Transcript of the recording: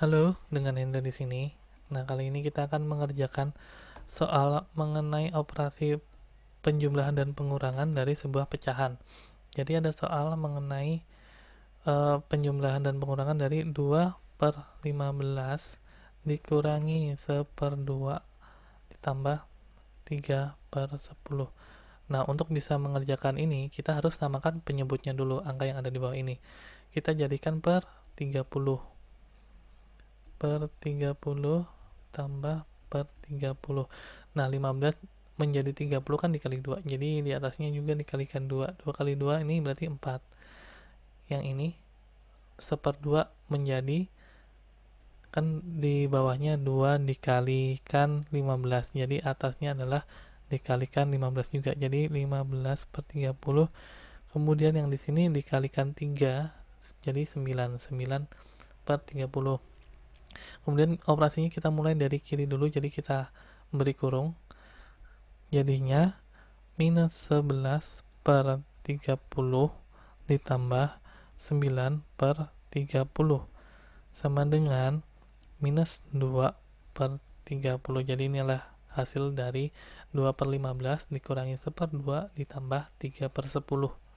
Halo, dengan Hendra di sini. Nah, kali ini kita akan mengerjakan soal mengenai operasi penjumlahan dan pengurangan dari sebuah pecahan. Jadi ada soal mengenai e, penjumlahan dan pengurangan dari 2 per 15 dikurangi 2 ditambah 3 per 10. Nah, untuk bisa mengerjakan ini, kita harus samakan penyebutnya dulu, angka yang ada di bawah ini. Kita jadikan per 30 per 30 tambah per 30 nah 15 menjadi 30 kan dikali 2 jadi di atasnya juga dikalikan 2 2 kali 2 ini berarti 4 yang ini seper 2 menjadi kan di bawahnya 2 dikalikan 15 jadi atasnya adalah dikalikan 15 juga jadi 15 per 30 kemudian yang di sini dikalikan 3 jadi 9 9 per 30 kemudian operasinya kita mulai dari kiri dulu jadi kita beri kurung jadinya minus 11 per 30 ditambah 9 per 30 sama dengan minus 2 per 30 jadi inilah hasil dari 2 per 15 dikurangi 1 per 2 ditambah 3 per 10